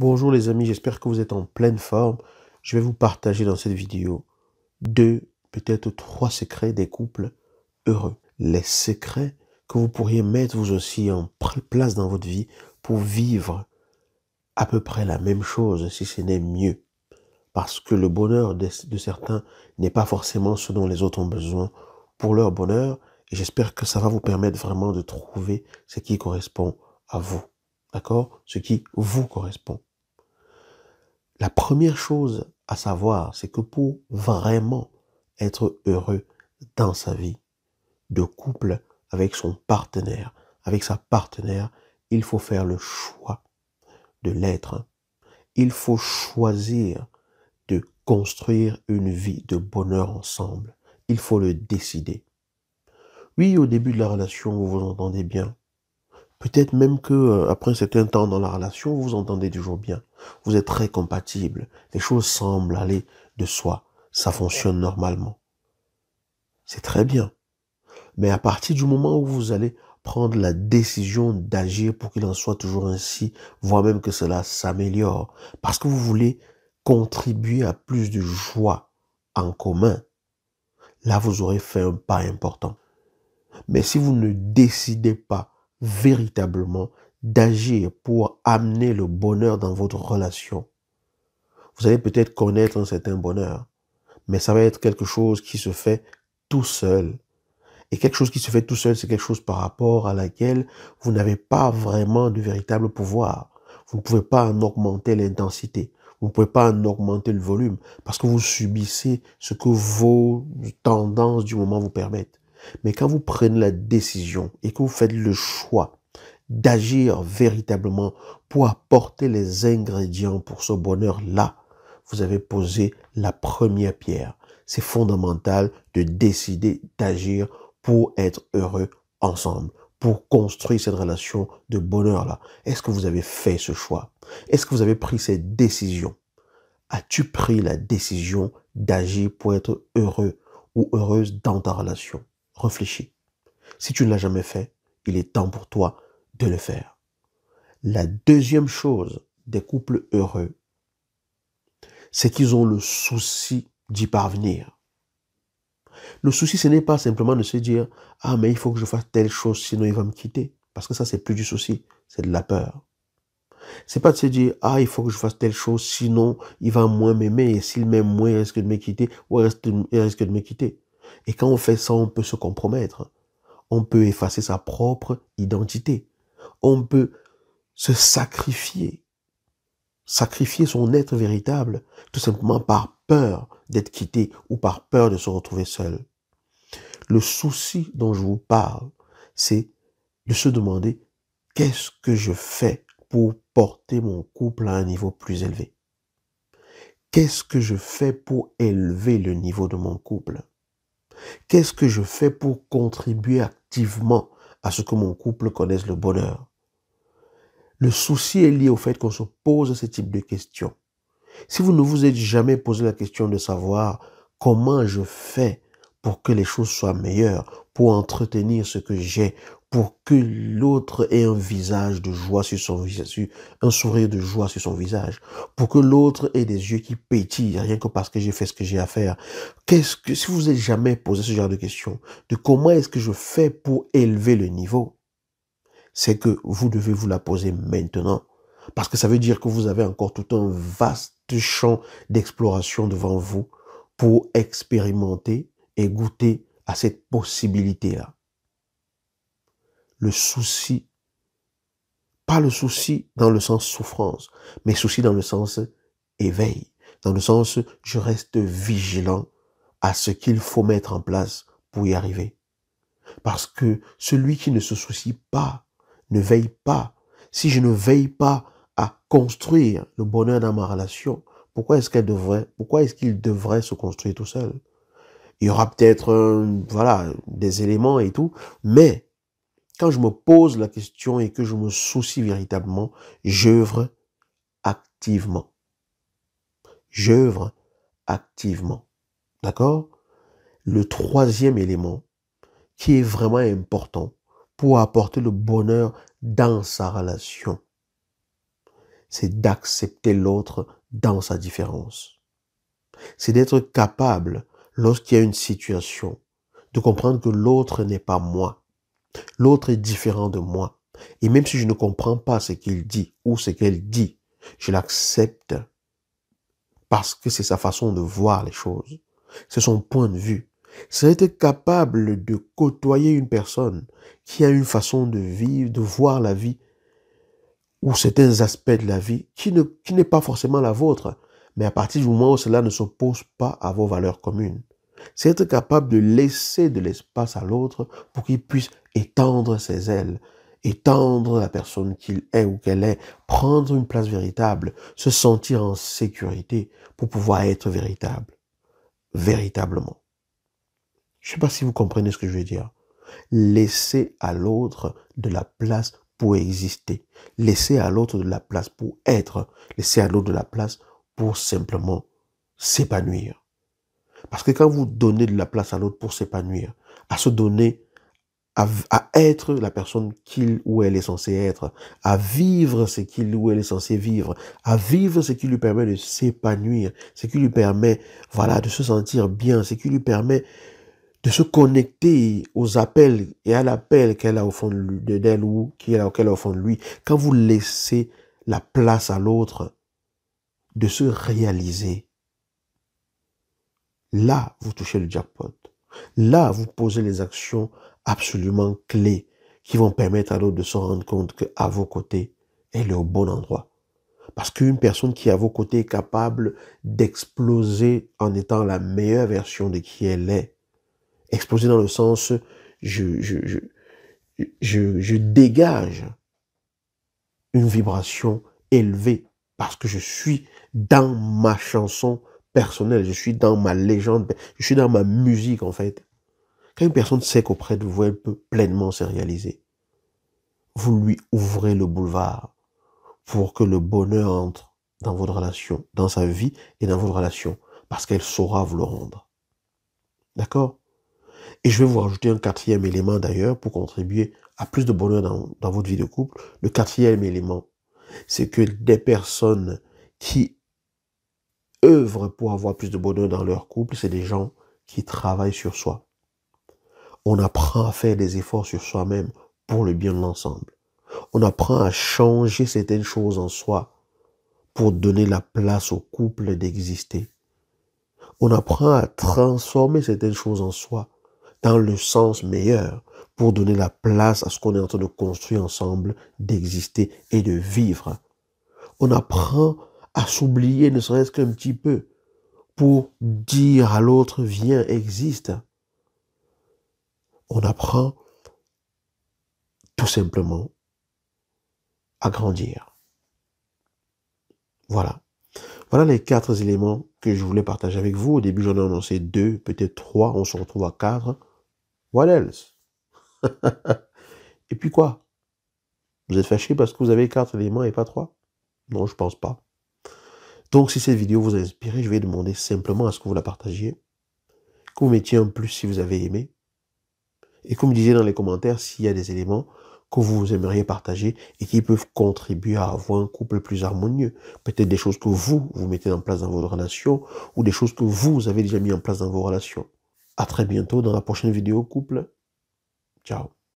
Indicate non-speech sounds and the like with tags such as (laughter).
Bonjour les amis, j'espère que vous êtes en pleine forme. Je vais vous partager dans cette vidéo deux, peut-être trois secrets des couples heureux. Les secrets que vous pourriez mettre vous aussi en place dans votre vie pour vivre à peu près la même chose, si ce n'est mieux. Parce que le bonheur de, certains n'est pas forcément ce dont les autres ont besoin pour leur bonheur. Et j'espère que ça va vous permettre vraiment de trouver ce qui correspond à vous. D'accord Ce qui vous correspond. La première chose à savoir, c'est que pour vraiment être heureux dans sa vie de couple avec son partenaire, avec sa partenaire, il faut faire le choix de l'être. Il faut choisir de construire une vie de bonheur ensemble. Il faut le décider. Oui, au début de la relation, vous vous entendez bien. Peut-être même que euh, après un certain temps dans la relation, vous vous entendez toujours bien. Vous êtes très compatibles. Les choses semblent aller de soi. Ça fonctionne normalement. C'est très bien. Mais à partir du moment où vous allez prendre la décision d'agir pour qu'il en soit toujours ainsi, voire même que cela s'améliore, parce que vous voulez contribuer à plus de joie en commun, là vous aurez fait un pas important. Mais si vous ne décidez pas véritablement d'agir pour amener le bonheur dans votre relation. Vous allez peut-être connaître un certain bonheur, mais ça va être quelque chose qui se fait tout seul. Et quelque chose qui se fait tout seul, c'est quelque chose par rapport à laquelle vous n'avez pas vraiment de véritable pouvoir. Vous ne pouvez pas en augmenter l'intensité. Vous ne pouvez pas en augmenter le volume parce que vous subissez ce que vos tendances du moment vous permettent. Mais quand vous prenez la décision et que vous faites le choix d'agir véritablement pour apporter les ingrédients pour ce bonheur-là, vous avez posé la première pierre. C'est fondamental de décider d'agir pour être heureux ensemble, pour construire cette relation de bonheur-là. Est-ce que vous avez fait ce choix Est-ce que vous avez pris cette décision As-tu pris la décision d'agir pour être heureux ou heureuse dans ta relation réfléchis. Si tu ne l'as jamais fait, il est temps pour toi de le faire. La deuxième chose des couples heureux, c'est qu'ils ont le souci d'y parvenir. Le souci, ce n'est pas simplement de se dire, ah, mais il faut que je fasse telle chose, sinon il va me quitter. Parce que ça, c'est plus du souci, c'est de la peur. C'est pas de se dire, ah, il faut que je fasse telle chose, sinon il va moins m'aimer, et s'il m'aime moins, il risque de me quitter, ou il risque de me quitter. Et quand on fait ça, on peut se compromettre. On peut effacer sa propre identité. On peut se sacrifier. Sacrifier son être véritable, tout simplement par peur d'être quitté ou par peur de se retrouver seul. Le souci dont je vous parle, c'est de se demander qu'est-ce que je fais pour porter mon couple à un niveau plus élevé. Qu'est-ce que je fais pour élever le niveau de mon couple Qu'est-ce que je fais pour contribuer activement à ce que mon couple connaisse le bonheur Le souci est lié au fait qu'on se pose ce type de questions. Si vous ne vous êtes jamais posé la question de savoir comment je fais pour que les choses soient meilleures, pour entretenir ce que j'ai, pour que l'autre ait un visage de joie sur son visage, un sourire de joie sur son visage, pour que l'autre ait des yeux qui pétillent, rien que parce que j'ai fait ce que j'ai à faire. Qu'est-ce que, si vous n'avez jamais posé ce genre de question, de comment est-ce que je fais pour élever le niveau, c'est que vous devez vous la poser maintenant. Parce que ça veut dire que vous avez encore tout un vaste champ d'exploration devant vous pour expérimenter et goûter à cette possibilité-là le souci. Pas le souci dans le sens souffrance, mais souci dans le sens éveil, dans le sens je reste vigilant à ce qu'il faut mettre en place pour y arriver. Parce que celui qui ne se soucie pas, ne veille pas, si je ne veille pas à construire le bonheur dans ma relation, pourquoi est-ce qu'elle devrait, pourquoi est-ce qu'il devrait se construire tout seul? Il y aura peut-être, euh, voilà, des éléments et tout, mais quand je me pose la question et que je me soucie véritablement, j'œuvre activement. J'œuvre activement. D'accord Le troisième élément qui est vraiment important pour apporter le bonheur dans sa relation, c'est d'accepter l'autre dans sa différence. C'est d'être capable, lorsqu'il y a une situation, de comprendre que l'autre n'est pas moi. L'autre est différent de moi. Et même si je ne comprends pas ce qu'il dit ou ce qu'elle dit, je l'accepte parce que c'est sa façon de voir les choses. C'est son point de vue. C'est être capable de côtoyer une personne qui a une façon de vivre, de voir la vie ou certains aspects de la vie qui n'est pas forcément la vôtre. Mais à partir du moment où cela ne s'oppose pas à vos valeurs communes, c'est être capable de laisser de l'espace à l'autre pour qu'il puisse étendre ses ailes, étendre la personne qu'il est ou qu'elle est, prendre une place véritable, se sentir en sécurité pour pouvoir être véritable, véritablement. Je ne sais pas si vous comprenez ce que je veux dire. Laisser à l'autre de la place pour exister, laisser à l'autre de la place pour être, laisser à l'autre de la place pour simplement s'épanouir. Parce que quand vous donnez de la place à l'autre pour s'épanouir, à se donner, à, être la personne qu'il ou elle est censée être, à vivre ce qu'il ou elle est censée vivre, à vivre ce qui lui permet de s'épanouir, ce qui lui permet, voilà, de se sentir bien, ce qui lui permet de se connecter aux appels et à l'appel qu'elle a au fond de d'elle ou qu'elle a, au fond de lui. Quand vous laissez la place à l'autre de se réaliser, Là, vous touchez le jackpot. Là, vous posez les actions absolument clés qui vont permettre à l'autre de se rendre compte qu'à vos côtés, elle est au bon endroit. Parce qu'une personne qui à vos côtés est capable d'exploser en étant la meilleure version de qui elle est. Exploser dans le sens, je, je, je dégage une vibration élevée parce que je suis dans ma chanson personnel, je suis dans ma légende, je suis dans ma musique en fait. Quand une personne sait qu'auprès de vous, elle peut pleinement se réaliser, vous lui ouvrez le boulevard pour que le bonheur entre dans votre relation, dans sa vie et dans votre relation, parce qu'elle saura vous le rendre. D'accord Et je vais vous rajouter un quatrième élément d'ailleurs pour contribuer à plus de bonheur dans votre vie de couple. Le quatrième élément, c'est que des personnes qui œuvrent pour avoir plus de bonheur dans leur couple, c'est des gens qui travaillent sur soi. On apprend à faire des efforts sur soi-même pour le bien de l'ensemble. On apprend à changer certaines choses en soi pour donner la place au couple d'exister. On apprend à transformer certaines choses en soi dans le sens meilleur pour donner la place à ce qu'on est en train de construire ensemble, d'exister et de vivre. On apprend à s'oublier ne serait-ce qu'un petit peu pour dire à l'autre viens, existe. On apprend tout simplement à grandir. Voilà. Voilà les quatre éléments que je voulais partager avec vous. Au début, j'en ai annoncé deux, peut-être trois. On se retrouve à quatre. What else? (laughs) et puis quoi? Vous êtes fâché parce que vous avez quatre éléments et pas trois? Non, je pense pas. Donc, si cette vidéo vous a inspiré, je vais demander simplement à ce que vous la partagiez, que vous mettiez un plus si vous avez aimé, et que vous me disiez dans les commentaires s'il y a des éléments que vous aimeriez partager et qui peuvent contribuer à avoir un couple plus harmonieux. Peut-être des choses que vous, vous mettez en place dans vos relations ou des choses que vous avez déjà mis en place dans vos relations. À très bientôt dans la prochaine vidéo couple. Ciao.